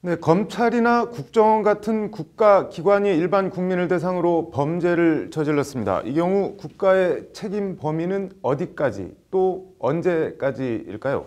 네, 검찰이나 국정원 같은 국가기관이 일반 국민을 대상으로 범죄를 저질렀습니다. 이 경우 국가의 책임 범위는 어디까지 또 언제까지일까요?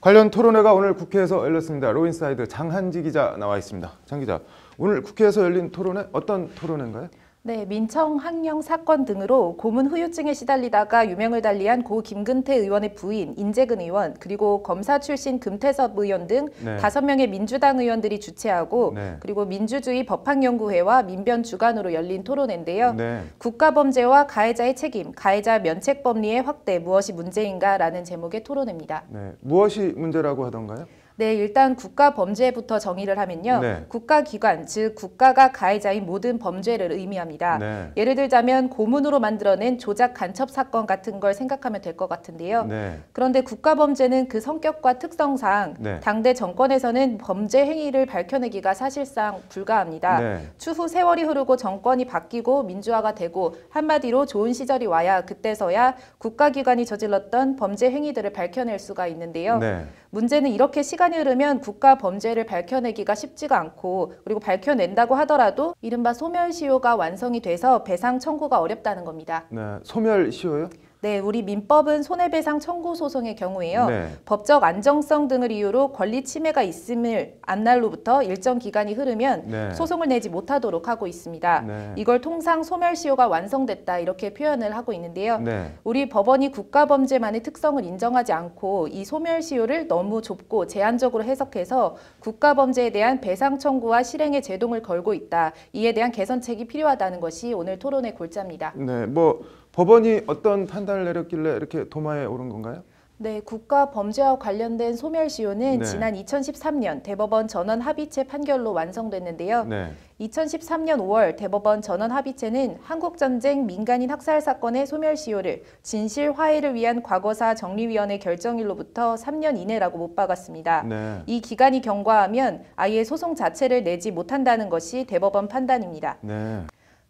관련 토론회가 오늘 국회에서 열렸습니다. 로인사이드 장한지 기자 나와 있습니다. 장 기자, 오늘 국회에서 열린 토론회 어떤 토론회인가요? 네, 민청 학령 사건 등으로 고문 후유증에 시달리다가 유명을 달리한 고 김근태 의원의 부인 인재근 의원 그리고 검사 출신 금태섭 의원 등 네. 다섯 네. 명의 민주당 의원들이 주최하고 네. 그리고 민주주의 법학연구회와 민변 주관으로 열린 토론회인데요. 네. 국가범죄와 가해자의 책임, 가해자 면책법리의 확대 무엇이 문제인가라는 제목의 토론입니다 네, 무엇이 문제라고 하던가요? 네, 일단 국가 범죄부터 정의를 하면요. 네. 국가 기관, 즉 국가가 가해자인 모든 범죄를 의미합니다. 네. 예를 들자면 고문으로 만들어낸 조작 간첩 사건 같은 걸 생각하면 될 것 같은데요. 네. 그런데 국가 범죄는 그 성격과 특성상 네. 당대 정권에서는 범죄 행위를 밝혀내기가 사실상 불가합니다. 네. 추후 세월이 흐르고 정권이 바뀌고 민주화가 되고 한마디로 좋은 시절이 와야 그때서야 국가 기관이 저질렀던 범죄 행위들을 밝혀낼 수가 있는데요. 네. 문제는 이렇게 시간 시간이 흐르면 국가 범죄를 밝혀내기가 쉽지가 않고 그리고 밝혀낸다고 하더라도 이른바 소멸시효가 완성이 돼서 배상 청구가 어렵다는 겁니다. 네, 소멸시효요? 네, 우리 민법은 손해배상 청구 소송의 경우에요. 네. 법적 안정성 등을 이유로 권리 침해가 있음을 안날로부터 일정 기간이 흐르면 네. 소송을 내지 못하도록 하고 있습니다. 네. 이걸 통상 소멸시효가 완성됐다 이렇게 표현을 하고 있는데요. 네. 우리 법원이 국가범죄만의 특성을 인정하지 않고 이 소멸시효를 너무 좁고 제한적으로 해석해서 국가범죄에 대한 배상 청구와 실행의 제동을 걸고 있다. 이에 대한 개선책이 필요하다는 것이 오늘 토론의 골자입니다. 네, 뭐 법원이 어떤 판단을 내렸길래 이렇게 도마에 오른 건가요? 네, 국가 범죄와 관련된 소멸시효는 네. 지난 2013년 대법원 전원 합의체 판결로 완성됐는데요. 네. 2013년 5월 대법원 전원 합의체는 한국전쟁 민간인 학살 사건의 소멸시효를 진실 화해를 위한 과거사 정리위원회 결정일로부터 3년 이내라고 못 박았습니다. 네. 이 기간이 경과하면 아예 소송 자체를 내지 못한다는 것이 대법원 판단입니다. 네.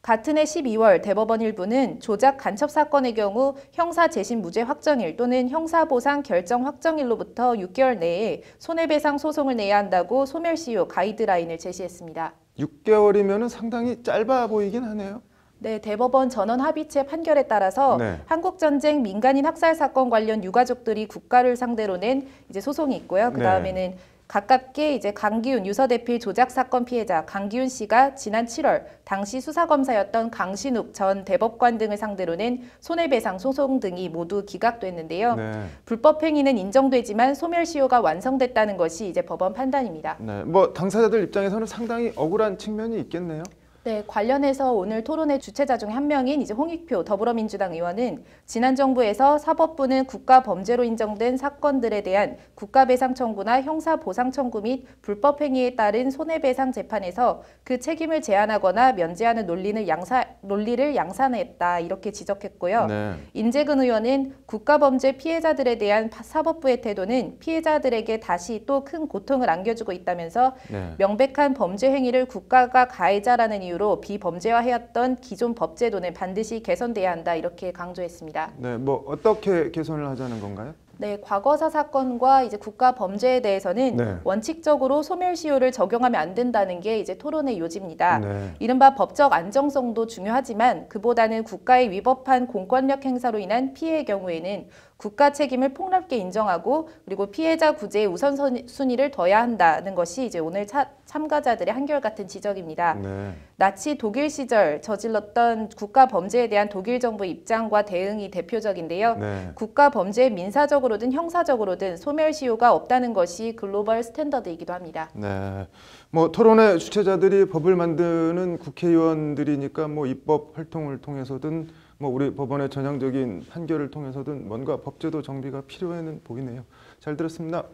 같은 해 12월 대법원 일부는 조작 간첩 사건의 경우 형사 재심 무죄 확정일 또는 형사보상 결정 확정일로부터 6개월 내에 손해배상 소송을 내야 한다고 소멸시효 가이드라인을 제시했습니다. 6개월이면 상당히 짧아 보이긴 하네요. 네, 대법원 전원 합의체 판결에 따라서 네. 한국전쟁 민간인 학살 사건 관련 유가족들이 국가를 상대로 낸 이제 소송이 있고요. 그 다음에는 네. 가깝게 이제 강기훈 유서대필 조작 사건 피해자 강기훈 씨가 지난 7월 당시 수사검사였던 강신욱 전 대법관 등을 상대로 낸 손해배상 소송 등이 모두 기각됐는데요. 네. 불법 행위는 인정되지만 소멸시효가 완성됐다는 것이 이제 법원 판단입니다. 네, 뭐 당사자들 입장에서는 상당히 억울한 측면이 있겠네요. 네, 관련해서 오늘 토론의 주최자 중 한 명인 이제 홍익표 더불어민주당 의원은 지난 정부에서 사법부는 국가 범죄로 인정된 사건들에 대한 국가배상 청구나 형사 보상 청구 및 불법 행위에 따른 손해배상 재판에서 그 책임을 제한하거나 면제하는 논리는 양사 논리를 양산했다 이렇게 지적했고요. 네. 인재근 의원은 국가 범죄 피해자들에 대한 사법부의 태도는 피해자들에게 다시 또 큰 고통을 안겨주고 있다면서 네. 명백한 범죄 행위를 국가가 가해자라는 이유 이유로 비범죄화해왔던 기존 법제도는 반드시 개선돼야 한다 이렇게 강조했습니다. 네, 뭐 어떻게 개선을 하자는 건가요? 네, 과거사 사건과 이제 국가 범죄에 대해서는 네. 원칙적으로 소멸시효를 적용하면 안 된다는 게 이제 토론의 요지입니다. 네. 이른바 법적 안정성도 중요하지만 그보다는 국가에 위법한 공권력 행사로 인한 피해의 경우에는 국가 책임을 폭넓게 인정하고 그리고 피해자 구제의 우선순위를 둬야 한다는 것이 이제 오늘 차, 참가자들의 한결같은 지적입니다. 네. 나치 독일 시절 저질렀던 국가 범죄에 대한 독일 정부 입장과 대응이 대표적인데요. 네. 국가 범죄에 민사적으로든 형사적으로든 소멸시효가 없다는 것이 글로벌 스탠더드이기도 합니다. 네. 뭐토론회 주최자들이 법을 만드는 국회의원들이니까 뭐 입법 활동을 통해서든 뭐 우리 법원의 전향적인 판결을 통해서든 뭔가 법제도 정비가 필요해는 보이네요. 잘 들었습니다.